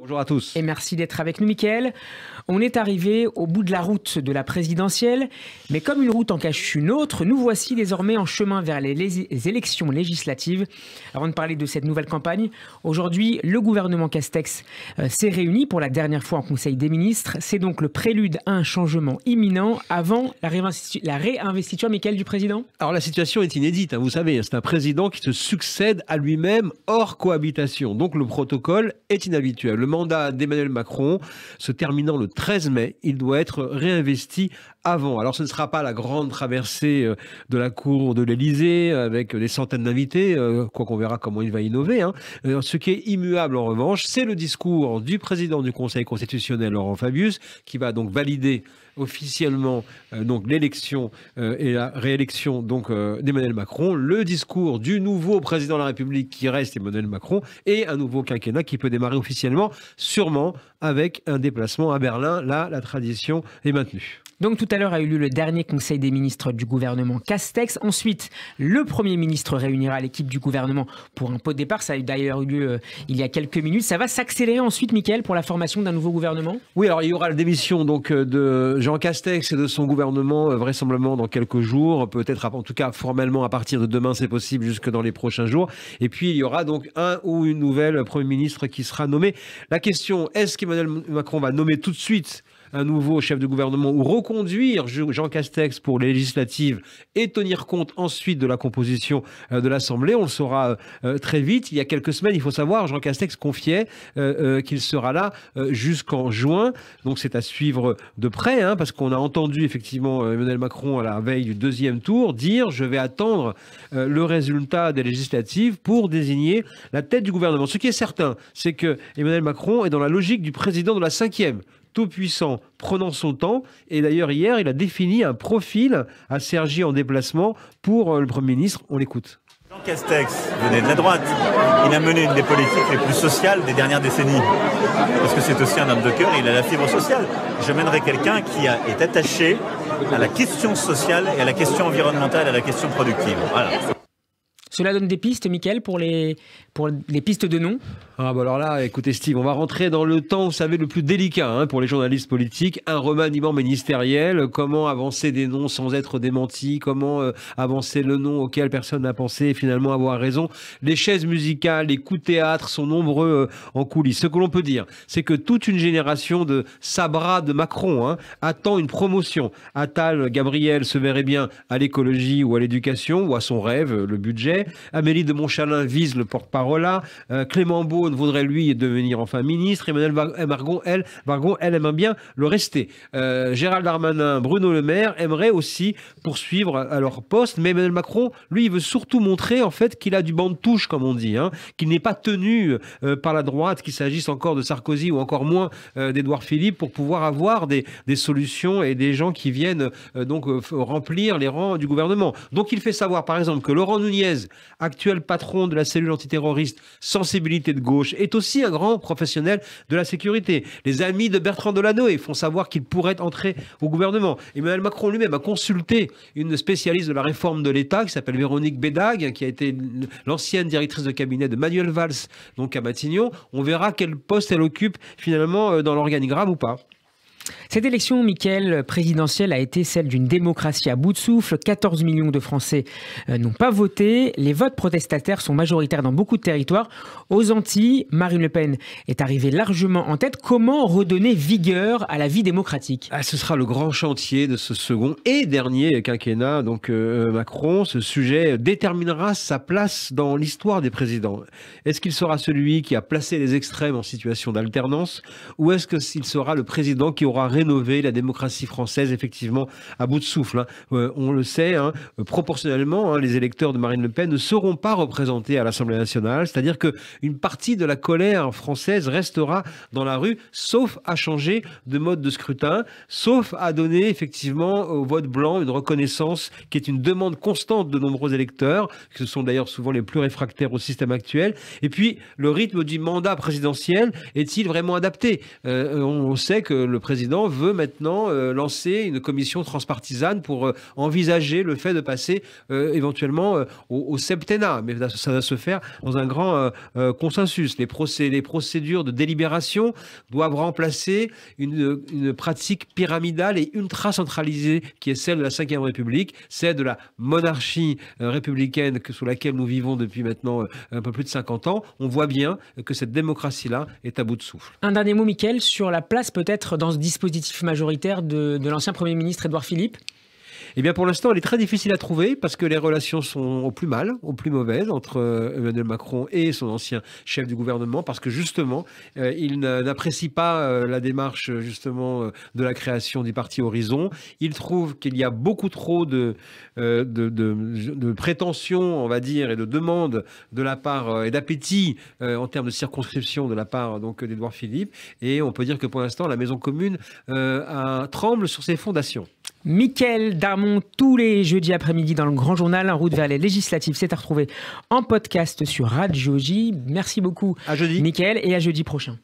Bonjour, à tous. Et merci d'être avec nous, Mickaël. On est arrivé au bout de la route de la présidentielle, mais comme une route en cache une autre, nous voici désormais en chemin vers les, élections législatives. Avant de parler de cette nouvelle campagne, aujourd'hui, le gouvernement Castex euh, s'est réuni pour la dernière fois en Conseil des ministres. C'est donc le prélude à un changement imminent avant la, réinvestiture, la Mickaël, du président Alors la situation est inédite, hein, vous savez, c'est un président qui se succède à lui-même hors cohabitation. Donc le protocole est inhabituel. Le mandat d'Emmanuel Macron se terminant le 13 mai, il doit être réinvesti avant. Alors ce ne sera pas la grande traversée euh, de la cour de l'Élysée euh, avec des centaines d'invités, euh, quoi qu'on verra comment il va innover. Hein. Ce qui est immuable en revanche, c'est le discours du président du Conseil constitutionnel, Laurent Fabius, qui va donc valider officiellement donc l'élection et la réélection donc d'Emmanuel Macron, le discours du nouveau président de la République qui reste Emmanuel Macron et un nouveau quinquennat qui peut démarrer officiellement, sûrement avec un déplacement à Berlin. Là, la tradition est maintenue. Donc tout à l'heure a eu lieu le dernier Conseil des ministres du gouvernement Castex. Ensuite, le Premier ministre réunira l'équipe du gouvernement pour un pot de départ. Ça a d'ailleurs eu lieu euh, il y a quelques minutes. Ça va s'accélérer ensuite, Mickaël, pour la formation d'un nouveau gouvernement Oui, alors il y aura la démission donc, euh, de Jean Castex et de son gouvernement euh, vraisemblablement dans quelques jours. Peut-être en tout cas formellement à partir de demain, c'est possible, jusque dans les prochains jours. Et puis il y aura donc un ou une nouvelle Premier ministre qui sera nommée. La question, est-ce qu'Emmanuel Macron va nommer tout de suite un nouveau chef de gouvernement ou reconduire Jean Castex pour les législatives et tenir compte ensuite de la composition euh, de l'Assemblée. On le saura euh, euh, très vite. Il y a quelques semaines, il faut savoir, Jean Castex confiait qu'il sera là jusqu'en juin. Donc c'est à suivre de près, hein, parce qu'on a entendu effectivement Emmanuel Macron à la veille du deuxième tour dire je vais attendre le résultat des législatives pour désigner la tête du gouvernement. Ce qui est certain, c'est que Emmanuel Macron est dans la logique du président de la cinquième tout-puissant, prenant son temps. Et d'ailleurs, hier, il a défini un profil à Sergi en déplacement pour euh, le Premier ministre. On l'écoute. Jean Castex venait de la droite. Il a mené une des politiques les plus sociales des dernières décennies. Parce que c'est aussi un homme de cœur, il a la fibre sociale. Je mènerai quelqu'un qui est attaché à la question sociale et à la question environnementale, et à la question productive. Voilà. Cela donne des pistes, Mickaël, pour les, pour les pistes de noms Ah, bah alors là, écoutez, Steve, on va rentrer dans le temps, vous savez, le plus délicat hein, pour les journalistes politiques. Un remaniement ministériel. Comment avancer des noms sans être démenti Comment euh, avancer le nom auquel personne n'a pensé et finalement avoir raison Les chaises musicales, les coups de théâtre sont nombreux euh, en coulisses. Ce que l'on peut dire, c'est que toute une génération de sabras de Macron hein, attend une promotion. Attal, Gabriel se verrait bien à l'écologie ou à l'éducation ou à son rêve, le budget. Amélie de Montchalin vise le porte-parole là. Euh, Clément Beaune voudrait lui devenir enfin ministre. Emmanuel Vargon, euh, elle, aimerait elle aime bien le rester. Euh, Gérald Darmanin, Bruno Le Maire aimeraient aussi poursuivre à leur poste, mais Emmanuel Macron, lui, veut surtout montrer en fait qu'il a du banc de touche, comme on dit, hein, qu'il n'est pas tenu par la droite, qu'il s'agisse encore de Sarkozy ou encore moins d'Edouard Philippe pour pouvoir avoir des, des, solutions et des gens qui viennent donc remplir les rangs du gouvernement. Donc il fait savoir par exemple que Laurent Nunez actuel patron de la cellule antiterroriste Sensibilité de gauche, est aussi un grand professionnel de la sécurité. Les amis de Bertrand Delanoë font savoir qu'il pourrait entrer au gouvernement. Emmanuel Macron lui-même a consulté une spécialiste de la réforme de l'État qui s'appelle Véronique Bédag, hein, qui a été l'ancienne directrice de cabinet de Manuel Valls, donc à Matignon. On verra quel poste elle occupe finalement euh, dans l'organigramme ou pas. Cette élection, Michael, présidentielle, a été celle d'une démocratie à bout de souffle. 14 millions de Français euh, n'ont pas voté. Les votes protestataires sont majoritaires dans beaucoup de territoires. Aux Antilles, Marine Le Pen est arrivée largement en tête. Comment redonner vigueur à la vie démocratique ah, Ce sera le grand chantier de ce second et dernier quinquennat. Donc euh, euh, Macron, ce sujet déterminera sa place dans l'histoire des présidents. Est-ce qu'il sera celui qui a placé les extrêmes en situation d'alternance ou est-ce qu'il sera le président qui aura rénover la démocratie française, effectivement, à bout de souffle. Hein. Euh, on le sait, hein, proportionnellement, hein, les électeurs de Marine Le Pen ne seront pas représentés à l'Assemblée nationale, c'est-à-dire qu'une partie de la colère française restera dans la rue, sauf à changer de mode de scrutin, sauf à donner, effectivement, au vote blanc une reconnaissance qui est une demande constante de nombreux électeurs, qui ce sont d'ailleurs souvent les plus réfractaires au système actuel. Et puis, le rythme du mandat présidentiel est-il vraiment adapté on, euh, on sait que le président veut maintenant euh, lancer une commission transpartisane pour euh, envisager le fait de passer euh, éventuellement au, septennat. Mais ça va se faire dans un grand consensus. Les, procès, les procédures de délibération doivent remplacer une, une pratique pyramidale et ultra centralisée qui est celle de la Ve République, celle de la monarchie républicaine que, sous laquelle nous vivons depuis maintenant un peu plus de 50 ans. On voit bien que cette démocratie-là est à bout de souffle. Un dernier mot, Michael, sur la place peut-être dans ce dispositif Positif majoritaire de, de l'ancien Premier ministre Édouard Philippe, eh bien, pour l'instant, elle est très difficile à trouver parce que les relations sont au plus mal, au plus mauvaises entre euh, Emmanuel Macron et son ancien chef du gouvernement parce que justement, euh, il n'apprécie pas euh, la démarche justement de la création du parti Horizon. Il trouve qu'il y a beaucoup trop de, de, prétentions, on va dire, et de demandes de la part et d'appétit en termes de circonscription de la part donc d'Edouard Philippe. Et on peut dire que pour l'instant, la maison commune tremble sur ses fondations. Mickaël Darmon tous les jeudis après-midi dans le Grand Journal en route vers les législatives. C'est à retrouver en podcast sur Radio J. Merci beaucoup, à Mickaël, et à jeudi prochain.